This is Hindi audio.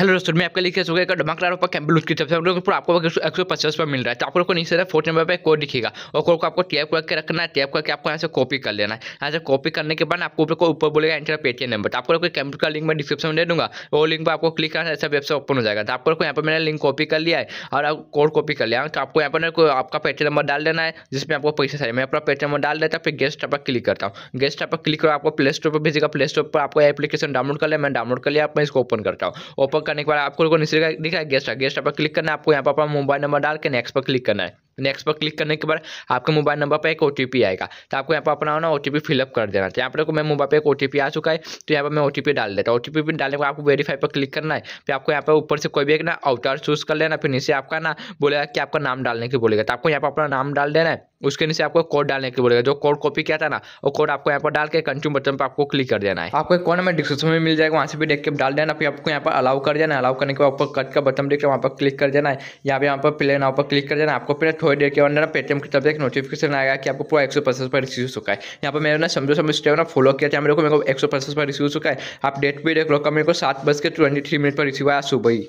हेलो दोस्तों मैं आपके लिए सोचा होगा रहा हूँ तरफ से ऊपर आपको एक सौ पचास रुपये मिल रहा है तो आप लोग को नीचे से फोर्टी नंबर पर कोड दिखेगा और कोड को आपको टैप करके रखना है टैप करके आपको यहाँ से कॉपी कर लेना है यहाँ से कॉपी करने के बाद आपको ऊपर ऊपर बोलेगा एंटर पेटीएम नंबर तो आपको लोग कैंपल का लिंक मैं डिस्क्रिप्शन में दे दूँगा वो लिंक पर आपको क्लिक करना है ऐसा वेबसाइट ओपन हो जाएगा तो आप लोग को यहाँ पर मैंने लिंक कॉपी कर लिया है और कोड कॉपी कर लिया तो आपको यहाँ पर आपका पेटीएम नंबर डाल देना है जिसमें आपको पैसे सारे मैं अपना पेटीएम नंबर डाल देता फिर गेस्ट पर क्लिक करता हूँ गेस्ट पर क्लिक करो आपको प्ले स्टोर पर भेजेगा प्ले स्टोर पर आपको एप्लीकेशन डाउनलोड कर लिया मैं डाउनलोड कर लिया मैं इसको ओपन करता हूँ ओपन करने के बाद आपको लोगों ने दिखा है गेस्ट गेस्ट पर क्लिक करना है आपको यहाँ पर अपना मोबाइल नंबर डाल के नेक्स्ट पर क्लिक करना है नेक्स्ट पर क्लिक करने के बाद आपके मोबाइल नंबर पर एक ओ आएगा तो आपको यहाँ पर अपना ना ओ फिलअप कर देना तो यहाँ पर मैं मोबाइल पर एक ओ आ चुका है तो यहाँ पर मैं ओ डाल देता हूँ ओ डालने के आपको वेरीफाई पर क्लिक करना है फिर आपको यहाँ पर ऊपर से कोई भी एक ना अवतार चूज कर लेना फिर नीचे आपका ना बोलेगा कि आपका नाम डालने की बोलेगा तो आपको यहाँ पर अपना नाम डाल देना है उसके नीचे आपको कोड डालने के बोलेगा जो कोड कॉपी किया था ना वो कोड आपको यहाँ पर डाल के कंज्यूम बटन पर आपको क्लिक कर देना है आपको कोड में डिस्क्रिप्शन में मिल जाएगा वहाँ से भी देख के डाल देना फिर आपको यहाँ पर अलाउ कर देना अलाउ करने के बाद आपको कट का बटन देख वहाँ पर क्लिक कर देना है यहाँ पे यहाँ पर प्ले नाव पर क्लिक कर देना आपको पहले थोड़ी देर के अंदर पेटीएम की तरफ एक नोटिफिकेशन आया कि आपको पूरा एक सौ पचास पर रिसीव चुका है यहाँ पर मेरे ना समझो समझ स्टेप ना फॉलो किया था मेरे को मेरे को एक सौ पचास पर रिसीव चुका है आप डेट भी देख लो कब मेरे को सात बज के ट्वेंटी थ्री मिनट पर रिसीव आया सुबह ही